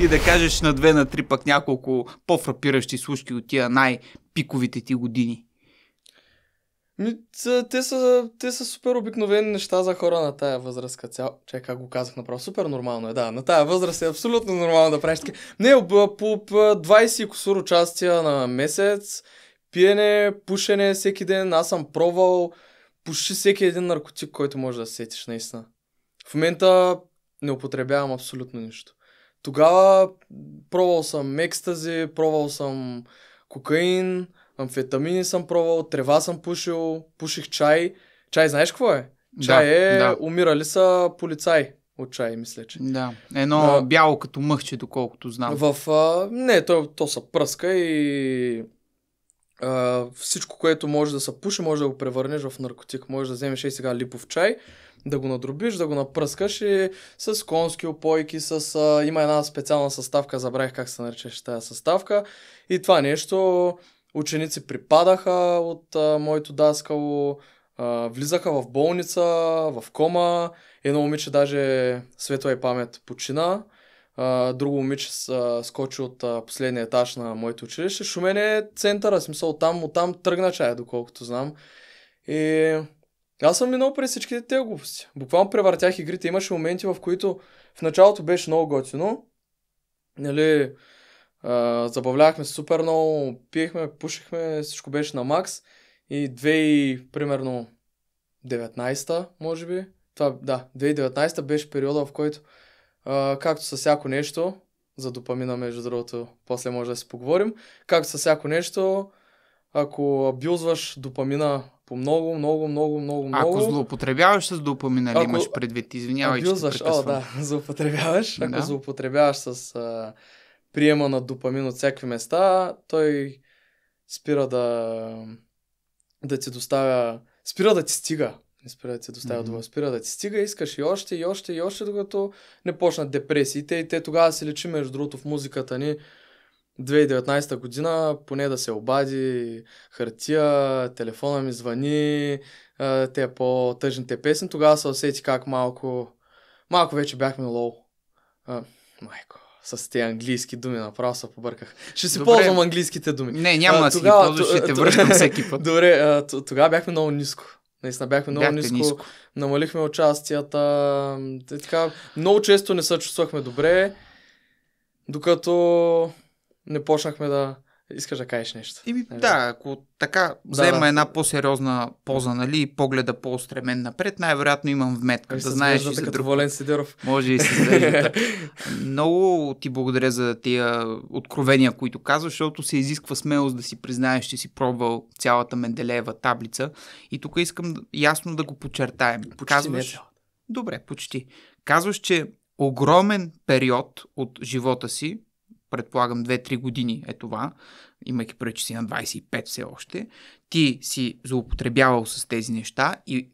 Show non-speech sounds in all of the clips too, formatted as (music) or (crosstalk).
и да кажеш на две, на три пък няколко по-фрапиращи случки от тия най-пиковите ти години? Ми, те, са, те са супер обикновени неща за хора на тая възраст. Като Чакай, как го казах направо. Супер нормално е, да. На тая възраст е абсолютно нормално да правиш така. Не, по, по 20 косур участия на месец, пиене, пушене всеки ден. Аз съм пробвал почти всеки един наркотик, който може да сетиш, наистина. В момента не употребявам абсолютно нищо. Тогава пробвал съм екстази, пробвал съм кокаин, амфетамини съм пробвал, трева съм пушил, пуших чай. Чай знаеш какво е? Чай да, е, да. умирали са полицаи от чай, мисля, че. Да, едно а, бяло като мъхче, доколкото знам. В, а, не, то, то са пръска и а, всичко, което може да се пуши, може да го превърнеш в наркотик. Може да вземеш и сега липов чай, да го надробиш, да го напръскаш и с конски опойки, с... А, има една специална съставка, забравих как се наричаше тази съставка. И това нещо ученици припадаха от а, моето даскало, а, влизаха в болница, в кома. Едно момиче даже светла и памет почина. А, друго момиче а, скочи от а, последния етаж на моето училище. Шумен е центъра, смисъл там, оттам тръгна чая, доколкото знам. И аз съм минал през всичките тези глупости. Буквално превъртях игрите. Имаше моменти, в които в началото беше много готино. Нали, а, забавляхме се супер много, пиехме, пушихме, всичко беше на макс. И 2, примерно, 19-та, може би. Това, да, 2019 беше периода, в който, а, както с всяко нещо, за допамина, между другото, после може да си поговорим, както с всяко нещо, ако абюзваш допамина по много, много, много, много, много. Ако злоупотребяваш с допамина, ако... имаш предвид? Извинявай, абюзваш, че о, да, (laughs) злоупотребяваш. Ако злоупотребяваш с а, приема на допамин от всякакви места, той спира да, да ти доставя... Спира да ти стига. Не спира да ти доставя mm-hmm. това. Спира да ти стига, искаш и още, и още, и още, докато не почнат депресиите. И те тогава се лечи, между другото, в музиката ни 2019 година поне да се обади хартия, телефона ми звъни, те по-тъжните песни. Тогава се усети как малко, малко вече бяхме лоу. А, майко, с тези английски думи направо се побърках. Ще си Добре. ползвам английските думи. Не, няма да си ги ползваш, ще те връщам всеки път. Добре, тогава бяхме много ниско. Наистина бяхме много ниско, ниско, намалихме участията, така, много често не се чувствахме добре, докато не почнахме да искаш да кажеш нещо. И, нали? Да, ако така взема да, да. една по-сериозна поза, нали, погледа по-устремен напред, най-вероятно имам вметка. Да ами знаеш, и за друг... Волен Сидеров. Може и се Много ти благодаря за тия откровения, които казваш, защото се изисква смелост да си признаеш, че си пробвал цялата Менделеева таблица. И тук искам ясно да го подчертаем. Почти Казваш... Добре, почти. Казваш, че огромен период от живота си предполагам 2-3 години е това, имайки преди, че си на 25 все още, ти си злоупотребявал с тези неща и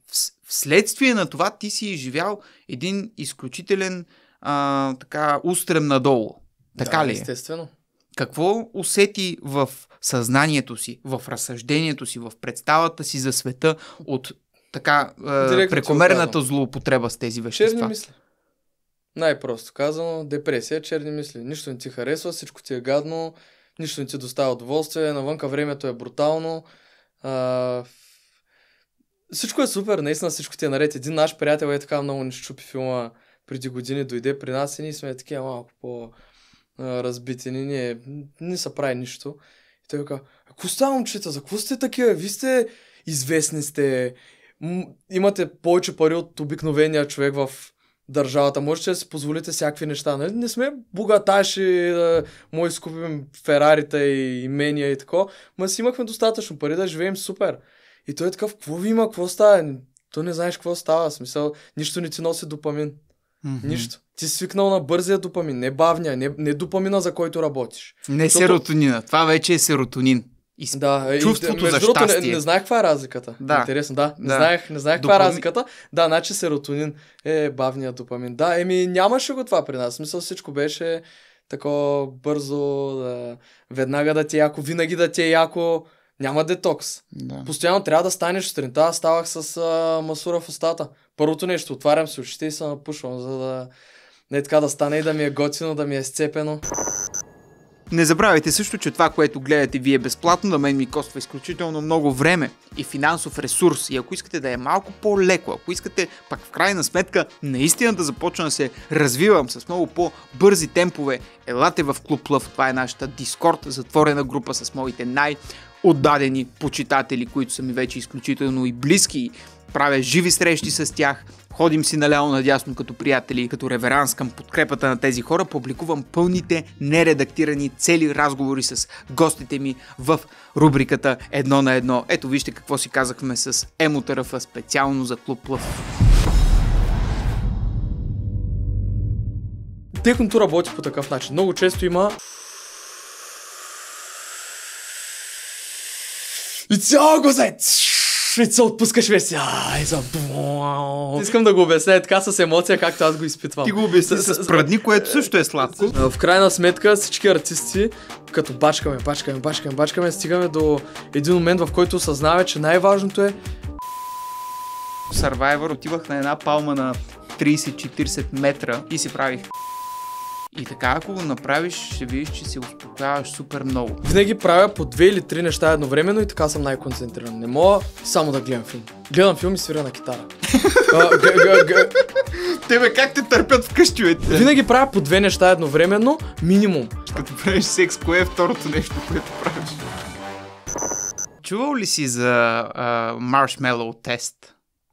вследствие на това ти си изживял един изключителен а, така устрем надолу. Така да, ли е? естествено. Какво усети в съзнанието си, в разсъждението си, в представата си за света от така е, прекомерната злоупотреба с тези вещества? Черни мисли. Най-просто казано, депресия, черни мисли. Нищо не ти харесва, всичко ти е гадно, нищо не ти доставя удоволствие, навънка времето е брутално. А... Всичко е супер, наистина всичко ти е наред. Един наш приятел е така много ни щупи филма преди години, дойде при нас и ние сме такива малко по разбити, ни не, не са прави нищо. И той казва, ако ста момчета, за какво сте такива? Вие сте известни сте, имате повече пари от обикновения човек в държавата. Можете да си позволите всякакви неща. Не, нали? Не сме богаташи, да му изкупим ферарите и имения и тако, ма си имахме достатъчно пари да живеем супер. И той е такъв, какво ви има, какво става? То не знаеш какво става. Смисъл, нищо не ти носи допамин. Mm-hmm. Нищо. Ти си свикнал на бързия допамин, не бавния, не, не допамина, за който работиш. Не Защото... серотонина. Това вече е серотонин. И Да, чувството и, за щастие. Не, не знаех каква е разликата. Да. Интересно, да. Не да. знаех, не знаех каква е разликата. Да, значи серотонин е бавния допамин. Да, еми нямаше го това при нас. Смисъл всичко беше тако бързо, да, веднага да ти е яко, винаги да ти е яко. Няма детокс. Да. Постоянно трябва да станеш сутринта. Ставах с а, масура в устата. Първото нещо, отварям се очите и се напушвам, за да не така да стане и да ми е готино, да ми е сцепено. Не забравяйте също, че това, което гледате вие безплатно, на мен ми коства изключително много време и финансов ресурс. И ако искате да е малко по-леко, ако искате пак в крайна сметка наистина да започна да се развивам с много по-бързи темпове, елате в Клуб Лъв. Това е нашата Дискорд затворена група с моите най- отдадени почитатели, които са ми вече изключително и близки правя живи срещи с тях, ходим си наляво надясно като приятели и като реверанс към подкрепата на тези хора, публикувам пълните нередактирани цели разговори с гостите ми в рубриката Едно на едно. Ето вижте какво си казахме с Емотарафа специално за Клуб Лъв. Текното работи по такъв начин. Много често има И цяло го зайц! и се отпускаш си, Ай, за... Искам да го обясня е така с емоция, както аз го изпитвам. Ти го обясни с, с прадни, което също е сладко. В крайна сметка всички артисти, като бачкаме, бачкаме, бачкаме, бачкаме, стигаме до един момент, в който осъзнаваме, че най-важното е Survivor отивах на една палма на 30-40 метра и си правих и така, ако го направиш, ще видиш, че се успокояваш супер много. Винаги правя по две или три неща едновременно и така съм най-концентриран. Не мога само да гледам филм. Гледам филм и свиря на китара. Тебе как те търпят в къщовете? Винаги правя по две неща едновременно, минимум. Като правиш секс, кое е второто нещо, което правиш? Чувал ли си за маршмеллоу тест?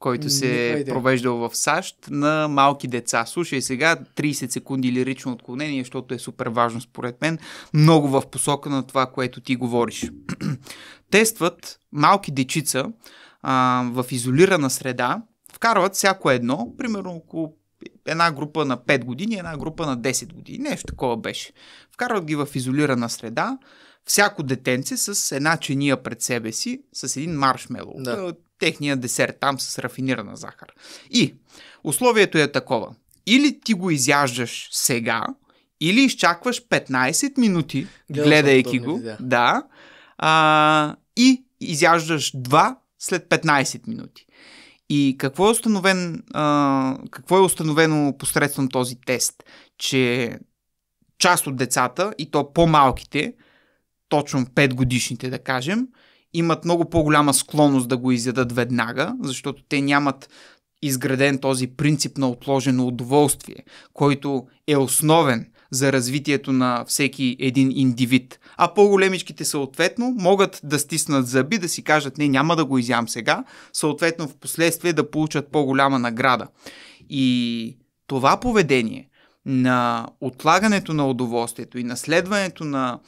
който се е провеждал в САЩ на малки деца. Слушай сега 30 секунди лирично отклонение, защото е супер важно според мен, много в посока на това, което ти говориш. (clears throat) Тестват малки дечица а, в изолирана среда, вкарват всяко едно, примерно около една група на 5 години, една група на 10 години. Нещо такова беше. Вкарват ги в изолирана среда, всяко детенце с една чиния пред себе си, с един маршмело. Да. Е, техния десерт там с рафинирана захар. И условието е такова. Или ти го изяждаш сега, или изчакваш 15 минути, Гледам гледайки го, видео. да, а, и изяждаш 2 след 15 минути. И какво е, установен, а, какво е установено посредством този тест? Че част от децата, и то по-малките, точно 5 годишните да кажем, имат много по-голяма склонност да го изядат веднага, защото те нямат изграден този принцип на отложено удоволствие, който е основен за развитието на всеки един индивид. А по-големичките съответно могат да стиснат зъби, да си кажат не, няма да го изям сега, съответно в последствие да получат по-голяма награда. И това поведение на отлагането на удоволствието и наследването на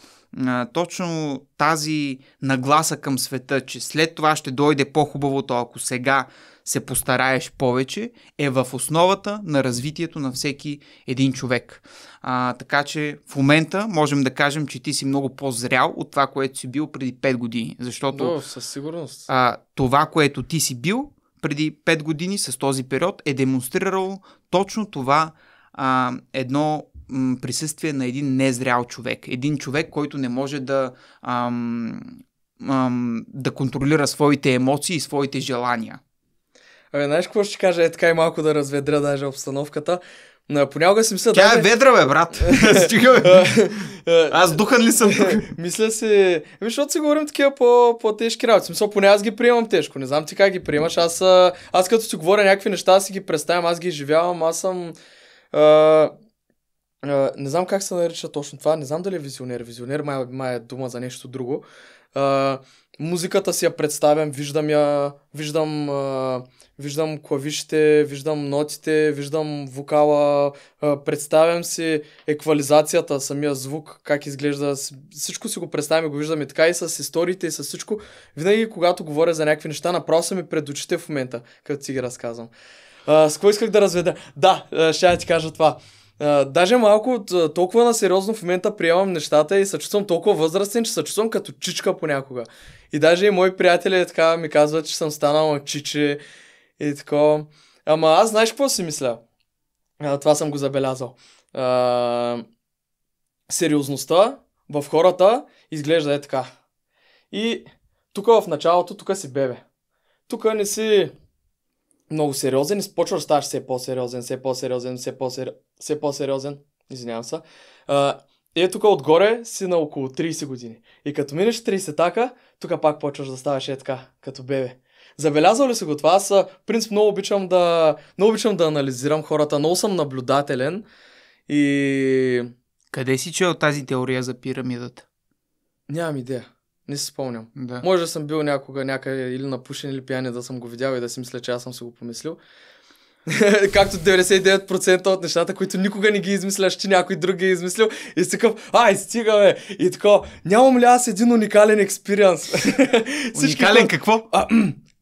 а, точно тази нагласа към света, че след това ще дойде по-хубавото, ако сега се постараеш повече, е в основата на развитието на всеки един човек. А, така че в момента можем да кажем, че ти си много по-зрял от това, което си бил преди 5 години. Защото Но, със сигурност. А, това, което ти си бил преди 5 години с този период е демонстрирало точно това а, едно м- присъствие на един незрял човек. Един човек, който не може да, ам, ам, да контролира своите емоции и своите желания. Абе, знаеш какво ще кажа? Е така и малко да разведра даже обстановката. Но понякога си мисля... Тя даже... е ведра, бе, брат. (laughs) Стига, бе. Е, аз духан ли съм тук? Е, мисля си... Ами, защото си говорим такива по, по-тежки работи. Смисъл, поне аз ги приемам тежко. Не знам ти как ги приемаш. Аз, аз като си говоря някакви неща, аз си ги представям, аз ги изживявам, аз съм не знам как се нарича точно това, не знам дали е визионер. Визионер май, май е дума за нещо друго. А, музиката си я представям, виждам я, виждам, а, виждам клавишите, виждам нотите, виждам вокала, а, представям си еквализацията, самия звук, как изглежда, всичко си го представям и го виждам и така и с историите и с всичко. Винаги, когато говоря за някакви неща, направо са ми пред очите в момента, като си ги разказвам. А, с кого исках да разведа? Да, ще я ти кажа това. А, даже малко толкова на сериозно в момента приемам нещата и се чувствам толкова възрастен, че се чувствам като чичка понякога. И даже и мои приятели така ми казват, че съм станал чиче и така. Ама аз знаеш какво си мисля? А, това съм го забелязал. А, сериозността в хората изглежда е така. И тук в началото, тук си бебе. Тук не си много сериозен и спочва да ставаш все по-сериозен, все по-сериозен, все, по-сериозен, все по-сериозен. Извинявам се. и е тук отгоре си на около 30 години. И като минеш 30 така, тук пак почваш да ставаш е така, като бебе. Забелязал ли си го това? Аз, в принцип, много обичам да, много обичам да анализирам хората, много съм наблюдателен и... Къде си чел тази теория за пирамидата? Нямам идея. Не си спомням. Да. Може да съм бил някога някъде или напушен, или пияне да съм го видял и да си мисля, че аз съм си го помислил. (laughs) Както 99% от нещата, които никога не ги измисляш, че някой друг ги е измислил. И си такъв, ай, стигаме. И така, нямам ли аз един уникален експириенс? (laughs) уникален какво? (clears throat)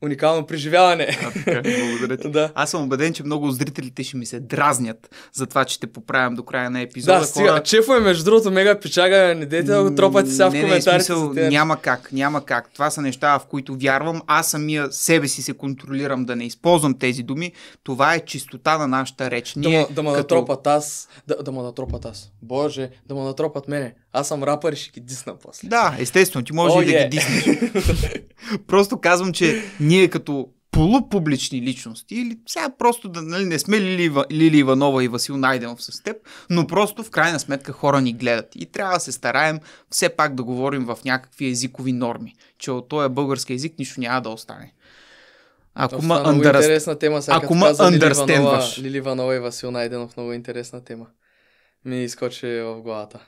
уникално преживяване. А, така, благодаря ти. (laughs) да. Аз съм убеден, че много зрителите ще ми се дразнят за това, че те поправям до края на епизода. Да, сега, Хора... е между другото, мега печага, не дейте да го тропате сега в коментарите. няма как, няма как. Това са неща, в които вярвам. Аз самия себе си се контролирам да не използвам тези думи. Това е чистота на нашата реч. Ние, да, да ме като... натропат аз. Да, да ме натропат аз. Боже, да ме натропат мене. Аз съм рапър и ще ги дисна после. Да, естествено, ти можеш oh, yeah. да ги е. диснеш. (laughs) Просто казвам, че ние като полупублични личности, или сега просто да нали, не сме Лили, Лили Иванова и Васил Найденов с теб, но просто в крайна сметка хора ни гледат. И трябва да се стараем все пак да говорим в някакви езикови норми, че от този български език нищо няма да остане. Ако ма андър... интересна тема, сега Ако ма Лили Иванова и Васил Найденов, много интересна тема. Ми изкочи в главата.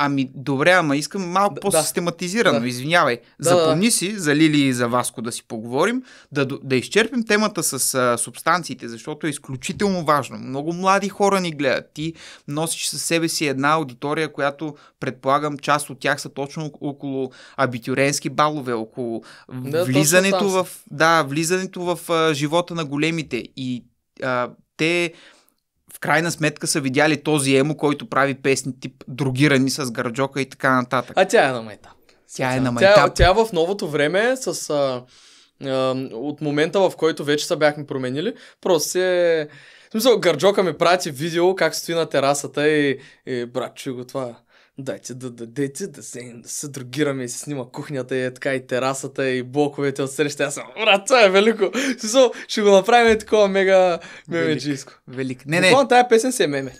Ами добре, ама искам малко да, по-систематизирано, да. извинявай. Да, Запомни да. си за Лили и за Васко да си поговорим, да, да изчерпим темата с а, субстанциите, защото е изключително важно. Много млади хора ни гледат. Ти носиш със себе си една аудитория, която предполагам част от тях са точно около абитюренски балове, около да, влизането, в, да, влизането в а, живота на големите. И а, те в крайна сметка са видяли този емо, който прави песни тип другирани с гарджока и така нататък. А тя е на майта. Тя е на майта. Тя, тя в новото време с... А, а, от момента, в който вече са бяхме променили, просто се... В смисъл, Гарджока ми прати видео как стои на терасата и, и брат, чуй го това дайте да дадете, да се, да се другираме и се снима кухнята и е така и терасата и блоковете от среща. Аз съм, брат, това е велико. ще го направим такова мега мемеджийско. Велик. велик. Не, не. Това тая песен се е меме.